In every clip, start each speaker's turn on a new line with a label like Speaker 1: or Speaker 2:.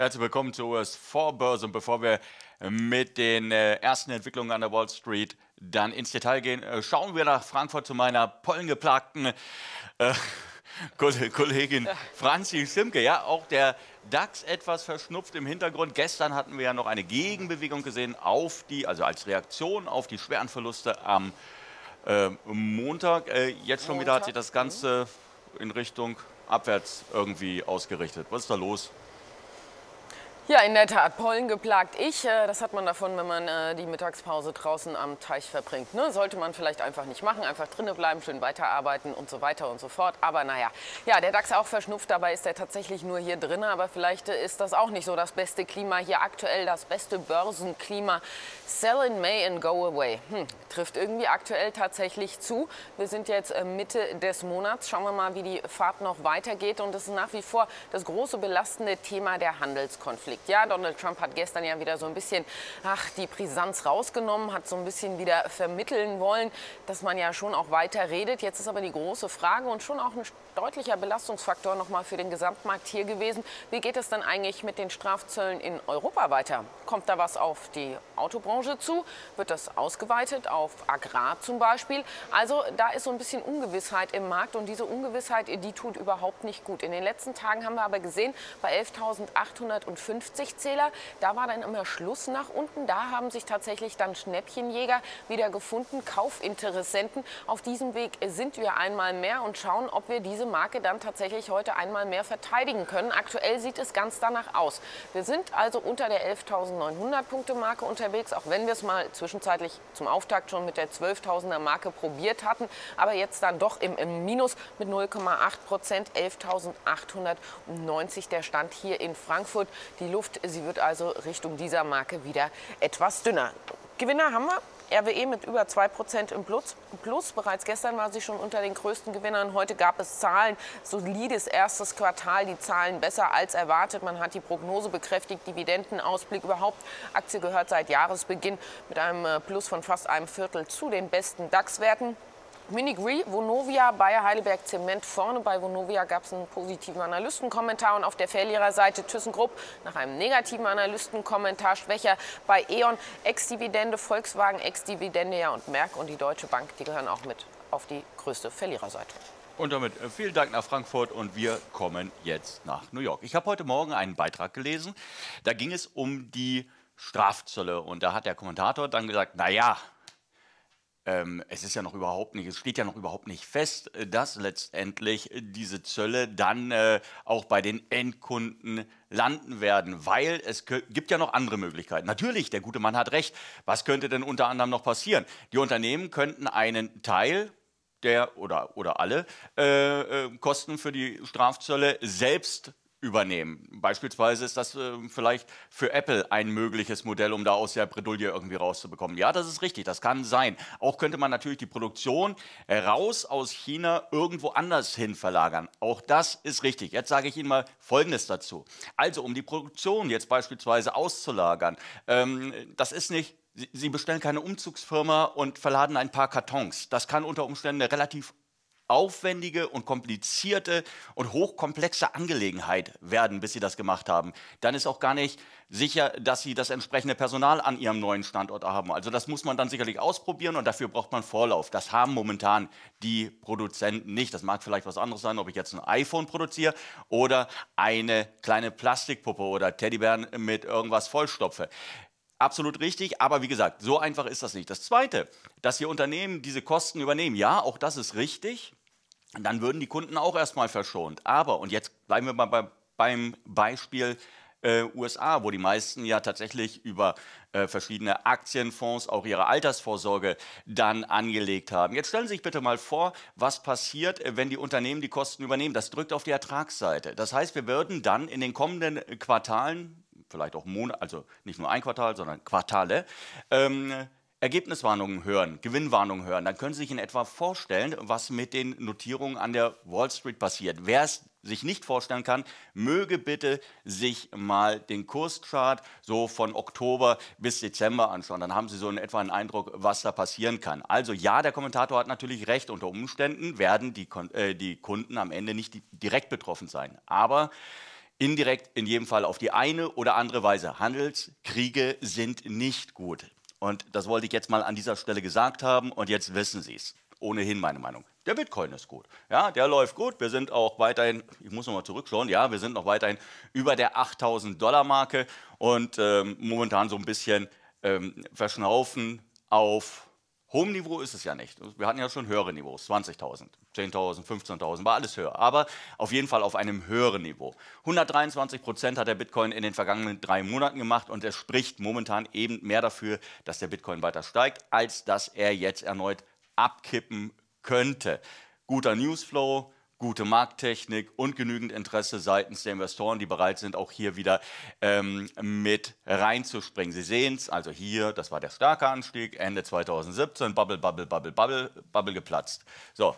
Speaker 1: Herzlich willkommen zu us Vorbörse. und bevor wir mit den äh, ersten Entwicklungen an der Wall Street dann ins Detail gehen, äh, schauen wir nach Frankfurt zu meiner pollengeplagten äh, Kollegin Franzi Simke. Ja, auch der DAX etwas verschnupft im Hintergrund. Gestern hatten wir ja noch eine Gegenbewegung gesehen auf die, also als Reaktion auf die schweren Verluste am äh, Montag. Äh, jetzt schon Montag? wieder hat sich das Ganze in Richtung abwärts irgendwie ausgerichtet. Was ist da los?
Speaker 2: Ja, in der Tat, Pollen geplagt ich. Äh, das hat man davon, wenn man äh, die Mittagspause draußen am Teich verbringt. Ne? Sollte man vielleicht einfach nicht machen, einfach drinnen bleiben, schön weiterarbeiten und so weiter und so fort. Aber naja, ja, der DAX auch verschnupft, dabei ist er tatsächlich nur hier drin. Aber vielleicht äh, ist das auch nicht so das beste Klima hier aktuell, das beste Börsenklima. Sell in May and go away. Hm, trifft irgendwie aktuell tatsächlich zu. Wir sind jetzt Mitte des Monats. Schauen wir mal, wie die Fahrt noch weitergeht. Und es ist nach wie vor das große belastende Thema der Handelskonflikte liegt. Ja, Donald Trump hat gestern ja wieder so ein bisschen ach, die Brisanz rausgenommen, hat so ein bisschen wieder vermitteln wollen, dass man ja schon auch weiter redet. Jetzt ist aber die große Frage und schon auch ein deutlicher Belastungsfaktor nochmal für den Gesamtmarkt hier gewesen. Wie geht es dann eigentlich mit den Strafzöllen in Europa weiter? Kommt da was auf die Autobranche zu? Wird das ausgeweitet auf Agrar zum Beispiel? Also da ist so ein bisschen Ungewissheit im Markt und diese Ungewissheit, die tut überhaupt nicht gut. In den letzten Tagen haben wir aber gesehen, bei 11.805 50-Zähler. Da war dann immer Schluss nach unten. Da haben sich tatsächlich dann Schnäppchenjäger wieder gefunden, Kaufinteressenten. Auf diesem Weg sind wir einmal mehr und schauen, ob wir diese Marke dann tatsächlich heute einmal mehr verteidigen können. Aktuell sieht es ganz danach aus. Wir sind also unter der 11.900 Punkte Marke unterwegs, auch wenn wir es mal zwischenzeitlich zum Auftakt schon mit der 12.000er Marke probiert hatten, aber jetzt dann doch im, im Minus mit 0,8 Prozent, 11.890 der Stand hier in Frankfurt. Die die Luft. Sie wird also Richtung dieser Marke wieder etwas dünner. Gewinner haben wir. RWE mit über 2% im Plus. Plus. Bereits gestern war sie schon unter den größten Gewinnern. Heute gab es Zahlen. Solides erstes Quartal. Die Zahlen besser als erwartet. Man hat die Prognose bekräftigt. Dividendenausblick überhaupt. Aktie gehört seit Jahresbeginn mit einem äh, Plus von fast einem Viertel zu den besten DAX-Werten. Minigree, Vonovia, Bayer Heidelberg Zement vorne. Bei Vonovia gab es einen positiven Analystenkommentar und auf der Verliererseite ThyssenKrupp nach einem negativen Analystenkommentar schwächer. Bei E.ON Ex-Dividende, Volkswagen Ex-Dividende ja, und Merck und die Deutsche Bank, die gehören auch mit auf die größte Verliererseite. Und
Speaker 1: damit äh, vielen Dank nach Frankfurt und wir kommen jetzt nach New York. Ich habe heute Morgen einen Beitrag gelesen, da ging es um die Strafzölle und da hat der Kommentator dann gesagt, naja, ähm, es ist ja noch überhaupt nicht, es steht ja noch überhaupt nicht fest, äh, dass letztendlich äh, diese Zölle dann äh, auch bei den Endkunden landen werden, weil es gibt ja noch andere Möglichkeiten. Natürlich, der gute Mann hat recht. Was könnte denn unter anderem noch passieren? Die Unternehmen könnten einen Teil der oder, oder alle äh, äh, Kosten für die Strafzölle selbst übernehmen. Beispielsweise ist das äh, vielleicht für Apple ein mögliches Modell, um da aus der Bredouille irgendwie rauszubekommen. Ja, das ist richtig, das kann sein. Auch könnte man natürlich die Produktion raus aus China irgendwo anders hin verlagern. Auch das ist richtig. Jetzt sage ich Ihnen mal Folgendes dazu. Also, um die Produktion jetzt beispielsweise auszulagern, ähm, das ist nicht Sie bestellen keine Umzugsfirma und verladen ein paar Kartons. Das kann unter Umständen eine relativ aufwendige und komplizierte und hochkomplexe Angelegenheit werden, bis sie das gemacht haben. Dann ist auch gar nicht sicher, dass sie das entsprechende Personal an ihrem neuen Standort haben. Also das muss man dann sicherlich ausprobieren und dafür braucht man Vorlauf. Das haben momentan die Produzenten nicht. Das mag vielleicht was anderes sein, ob ich jetzt ein iPhone produziere oder eine kleine Plastikpuppe oder Teddybären mit irgendwas vollstopfe. Absolut richtig, aber wie gesagt, so einfach ist das nicht. Das Zweite, dass hier Unternehmen diese Kosten übernehmen, ja, auch das ist richtig dann würden die Kunden auch erstmal verschont. Aber, und jetzt bleiben wir mal bei, beim Beispiel äh, USA, wo die meisten ja tatsächlich über äh, verschiedene Aktienfonds auch ihre Altersvorsorge dann angelegt haben. Jetzt stellen Sie sich bitte mal vor, was passiert, äh, wenn die Unternehmen die Kosten übernehmen. Das drückt auf die Ertragsseite. Das heißt, wir würden dann in den kommenden Quartalen, vielleicht auch Monate, also nicht nur ein Quartal, sondern Quartale, ähm, Ergebniswarnungen hören, Gewinnwarnungen hören, dann können Sie sich in etwa vorstellen, was mit den Notierungen an der Wall Street passiert. Wer es sich nicht vorstellen kann, möge bitte sich mal den Kurschart so von Oktober bis Dezember anschauen. Dann haben Sie so in etwa einen Eindruck, was da passieren kann. Also ja, der Kommentator hat natürlich recht. Unter Umständen werden die, äh, die Kunden am Ende nicht direkt betroffen sein. Aber indirekt in jedem Fall auf die eine oder andere Weise. Handelskriege sind nicht gut. Und das wollte ich jetzt mal an dieser Stelle gesagt haben und jetzt wissen Sie es. Ohnehin meine Meinung. Der Bitcoin ist gut. Ja, der läuft gut. Wir sind auch weiterhin, ich muss nochmal zurückschauen, ja, wir sind noch weiterhin über der 8000 Dollar Marke und ähm, momentan so ein bisschen ähm, verschnaufen auf Hohem Niveau ist es ja nicht. Wir hatten ja schon höhere Niveaus, 20.000, 10.000, 15.000, war alles höher. Aber auf jeden Fall auf einem höheren Niveau. 123 Prozent hat der Bitcoin in den vergangenen drei Monaten gemacht und es spricht momentan eben mehr dafür, dass der Bitcoin weiter steigt, als dass er jetzt erneut abkippen könnte. Guter Newsflow, gute Markttechnik und genügend Interesse seitens der Investoren, die bereit sind, auch hier wieder ähm, mit reinzuspringen. Sie sehen es, also hier, das war der starke Anstieg, Ende 2017, Bubble, Bubble, Bubble, Bubble, Bubble geplatzt. So,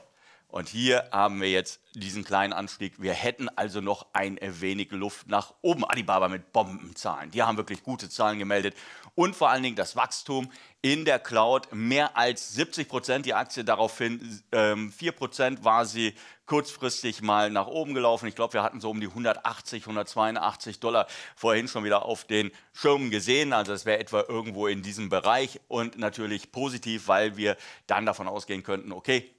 Speaker 1: und hier haben wir jetzt diesen kleinen Anstieg. Wir hätten also noch ein wenig Luft nach oben. Alibaba mit Bombenzahlen. Die haben wirklich gute Zahlen gemeldet. Und vor allen Dingen das Wachstum in der Cloud mehr als 70 Prozent. Die Aktie daraufhin ähm, 4 Prozent war sie kurzfristig mal nach oben gelaufen. Ich glaube, wir hatten so um die 180, 182 Dollar vorhin schon wieder auf den Schirmen gesehen. Also das wäre etwa irgendwo in diesem Bereich und natürlich positiv, weil wir dann davon ausgehen könnten, okay,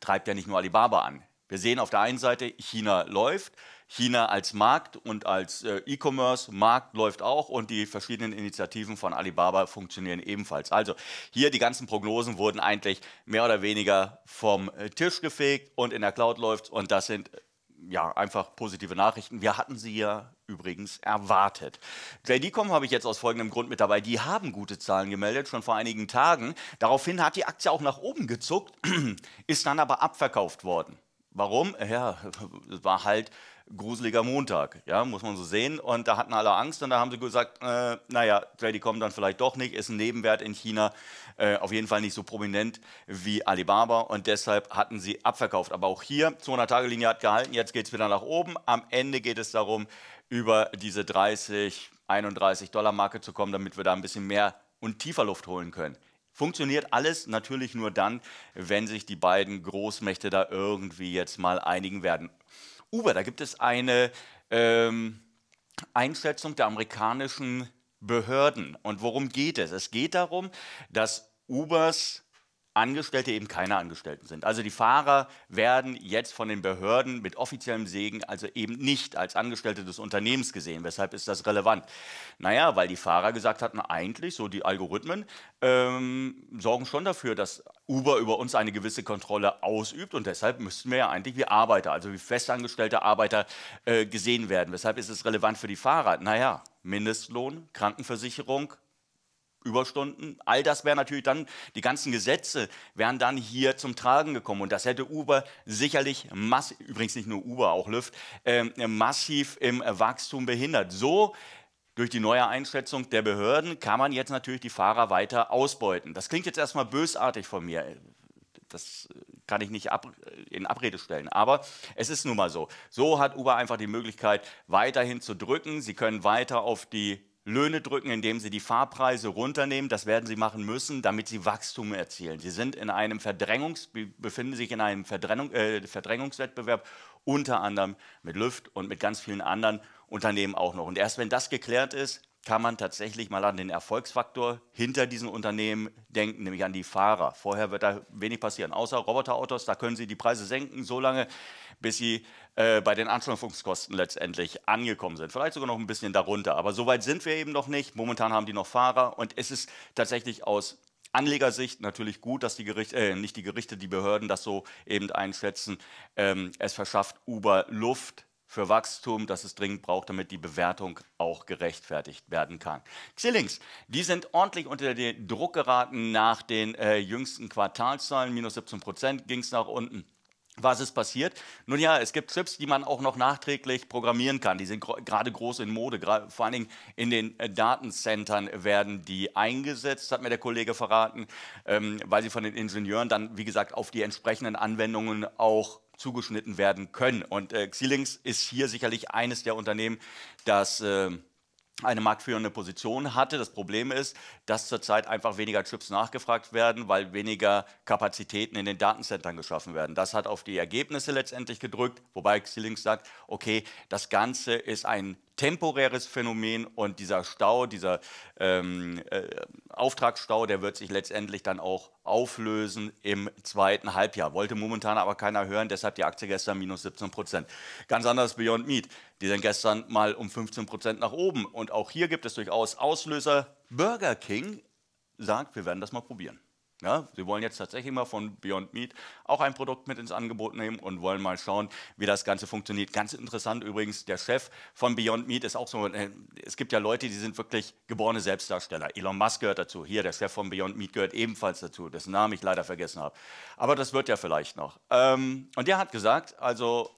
Speaker 1: treibt ja nicht nur Alibaba an. Wir sehen auf der einen Seite, China läuft, China als Markt und als äh, E-Commerce-Markt läuft auch und die verschiedenen Initiativen von Alibaba funktionieren ebenfalls. Also hier die ganzen Prognosen wurden eigentlich mehr oder weniger vom äh, Tisch gefegt und in der Cloud läuft und das sind äh, ja, einfach positive Nachrichten. Wir hatten sie ja übrigens erwartet. JD.com habe ich jetzt aus folgendem Grund mit dabei. Die haben gute Zahlen gemeldet, schon vor einigen Tagen. Daraufhin hat die Aktie auch nach oben gezuckt, ist dann aber abverkauft worden. Warum? Ja, war halt gruseliger Montag, ja, muss man so sehen. Und da hatten alle Angst und da haben sie gesagt, äh, naja, die kommt dann vielleicht doch nicht, ist ein Nebenwert in China, äh, auf jeden Fall nicht so prominent wie Alibaba und deshalb hatten sie abverkauft. Aber auch hier, 200-Tage-Linie hat gehalten, jetzt geht es wieder nach oben. Am Ende geht es darum, über diese 30, 31 Dollar Marke zu kommen, damit wir da ein bisschen mehr und tiefer Luft holen können. Funktioniert alles natürlich nur dann, wenn sich die beiden Großmächte da irgendwie jetzt mal einigen werden. Uber. Da gibt es eine ähm, Einschätzung der amerikanischen Behörden. Und worum geht es? Es geht darum, dass Ubers Angestellte eben keine Angestellten sind. Also die Fahrer werden jetzt von den Behörden mit offiziellem Segen also eben nicht als Angestellte des Unternehmens gesehen. Weshalb ist das relevant? Naja, weil die Fahrer gesagt hatten, eigentlich, so die Algorithmen, ähm, sorgen schon dafür, dass Uber über uns eine gewisse Kontrolle ausübt und deshalb müssten wir ja eigentlich wie Arbeiter, also wie festangestellte Arbeiter äh, gesehen werden. Weshalb ist es relevant für die Fahrer? Naja, Mindestlohn, Krankenversicherung, Überstunden. All das wäre natürlich dann, die ganzen Gesetze wären dann hier zum Tragen gekommen. Und das hätte Uber sicherlich, massiv, übrigens nicht nur Uber, auch Lyft, äh, massiv im Wachstum behindert. So durch die neue Einschätzung der Behörden kann man jetzt natürlich die Fahrer weiter ausbeuten. Das klingt jetzt erstmal bösartig von mir. Das kann ich nicht ab, in Abrede stellen. Aber es ist nun mal so. So hat Uber einfach die Möglichkeit, weiterhin zu drücken. Sie können weiter auf die Löhne drücken, indem sie die Fahrpreise runternehmen. Das werden sie machen müssen, damit sie Wachstum erzielen. Sie sind in einem Verdrängungs befinden sich in einem Verdrängung, äh, Verdrängungswettbewerb unter anderem mit Lüft und mit ganz vielen anderen Unternehmen auch noch. Und erst wenn das geklärt ist, kann man tatsächlich mal an den Erfolgsfaktor hinter diesen Unternehmen denken, nämlich an die Fahrer. Vorher wird da wenig passieren, außer Roboterautos, da können sie die Preise senken, so lange, bis sie äh, bei den Anschaffungskosten letztendlich angekommen sind. Vielleicht sogar noch ein bisschen darunter, aber so weit sind wir eben noch nicht. Momentan haben die noch Fahrer und es ist tatsächlich aus Anlegersicht natürlich gut, dass die Gerichte, äh, nicht die Gerichte, die Behörden das so eben einschätzen. Ähm, es verschafft Uber Luft für Wachstum, das es dringend braucht, damit die Bewertung auch gerechtfertigt werden kann. Xilinx, die sind ordentlich unter den Druck geraten nach den äh, jüngsten Quartalszahlen, minus 17 Prozent ging es nach unten. Was ist passiert? Nun ja, es gibt Chips, die man auch noch nachträglich programmieren kann. Die sind gerade groß in Mode. vor allen Dingen in den äh, Datencentern werden die eingesetzt, hat mir der Kollege verraten, ähm, weil sie von den Ingenieuren dann, wie gesagt, auf die entsprechenden Anwendungen auch zugeschnitten werden können. Und äh, Xilinx ist hier sicherlich eines der Unternehmen, das äh, eine marktführende Position hatte. Das Problem ist, dass zurzeit einfach weniger Chips nachgefragt werden, weil weniger Kapazitäten in den Datencentern geschaffen werden. Das hat auf die Ergebnisse letztendlich gedrückt, wobei Xilinx sagt, okay, das Ganze ist ein temporäres Phänomen und dieser Stau, dieser ähm, äh, Auftragsstau, der wird sich letztendlich dann auch auflösen im zweiten Halbjahr. Wollte momentan aber keiner hören, deshalb die Aktie gestern minus 17 Prozent. Ganz anders Beyond Meat. Die sind gestern mal um 15 Prozent nach oben. Und auch hier gibt es durchaus Auslöser. Burger King sagt, wir werden das mal probieren. Ja, ne? sie wollen jetzt tatsächlich mal von Beyond Meat auch ein Produkt mit ins Angebot nehmen und wollen mal schauen, wie das Ganze funktioniert. Ganz interessant übrigens, der Chef von Beyond Meat ist auch so, äh, es gibt ja Leute, die sind wirklich geborene Selbstdarsteller. Elon Musk gehört dazu, hier der Chef von Beyond Meat gehört ebenfalls dazu, dessen Namen ich leider vergessen habe. Aber das wird ja vielleicht noch. Ähm, und der hat gesagt, also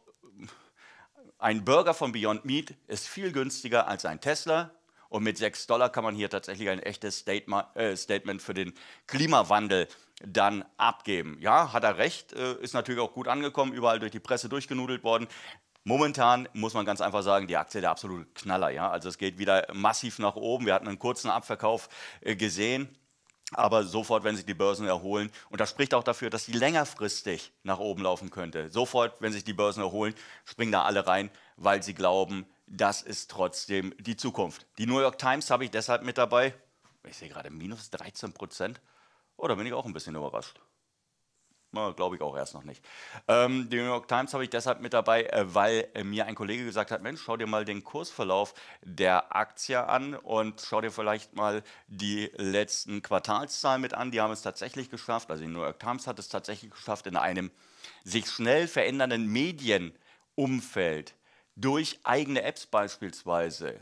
Speaker 1: ein Burger von Beyond Meat ist viel günstiger als ein Tesla, und mit 6 Dollar kann man hier tatsächlich ein echtes äh, Statement für den Klimawandel dann abgeben. Ja, hat er recht, äh, ist natürlich auch gut angekommen, überall durch die Presse durchgenudelt worden. Momentan muss man ganz einfach sagen, die Aktie der absolute Knaller. Ja? Also es geht wieder massiv nach oben. Wir hatten einen kurzen Abverkauf äh, gesehen. Aber sofort, wenn sich die Börsen erholen, und das spricht auch dafür, dass sie längerfristig nach oben laufen könnte. Sofort, wenn sich die Börsen erholen, springen da alle rein weil sie glauben, das ist trotzdem die Zukunft. Die New York Times habe ich deshalb mit dabei. Ich sehe gerade minus 13 Prozent. Oh, da bin ich auch ein bisschen überrascht. glaube ich auch erst noch nicht. Ähm, die New York Times habe ich deshalb mit dabei, äh, weil äh, mir ein Kollege gesagt hat, Mensch, schau dir mal den Kursverlauf der Aktie an und schau dir vielleicht mal die letzten Quartalszahlen mit an. Die haben es tatsächlich geschafft, also die New York Times hat es tatsächlich geschafft, in einem sich schnell verändernden Medienumfeld durch eigene Apps beispielsweise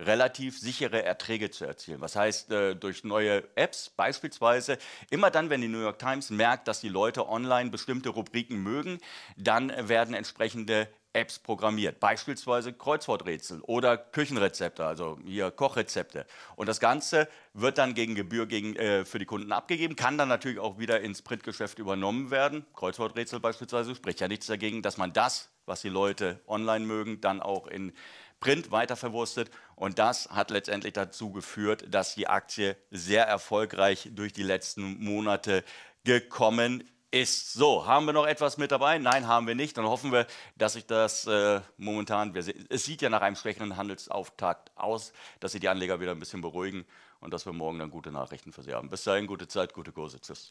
Speaker 1: relativ sichere Erträge zu erzielen. Was heißt äh, durch neue Apps beispielsweise, immer dann, wenn die New York Times merkt, dass die Leute online bestimmte Rubriken mögen, dann werden entsprechende Apps programmiert, beispielsweise Kreuzworträtsel oder Küchenrezepte, also hier Kochrezepte. Und das Ganze wird dann gegen Gebühr gegen, äh, für die Kunden abgegeben, kann dann natürlich auch wieder ins Printgeschäft übernommen werden. Kreuzworträtsel beispielsweise spricht ja nichts dagegen, dass man das, was die Leute online mögen, dann auch in Print weiter verwurstet. Und das hat letztendlich dazu geführt, dass die Aktie sehr erfolgreich durch die letzten Monate gekommen ist. So, haben wir noch etwas mit dabei? Nein, haben wir nicht. Dann hoffen wir, dass sich das äh, momentan, wir, es sieht ja nach einem schwächeren Handelsauftakt aus, dass sich die Anleger wieder ein bisschen beruhigen und dass wir morgen dann gute Nachrichten für Sie haben. Bis dahin, gute Zeit, gute Kurse.
Speaker 2: Tschüss.